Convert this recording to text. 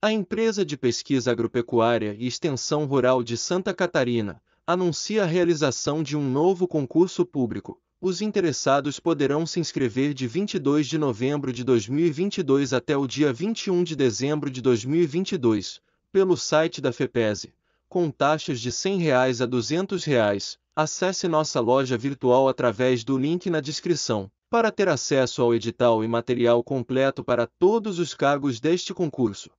A empresa de pesquisa agropecuária e extensão rural de Santa Catarina anuncia a realização de um novo concurso público. Os interessados poderão se inscrever de 22 de novembro de 2022 até o dia 21 de dezembro de 2022, pelo site da FEPESE, com taxas de R$ 100 reais a R$ 200. Reais. Acesse nossa loja virtual através do link na descrição. Para ter acesso ao edital e material completo para todos os cargos deste concurso,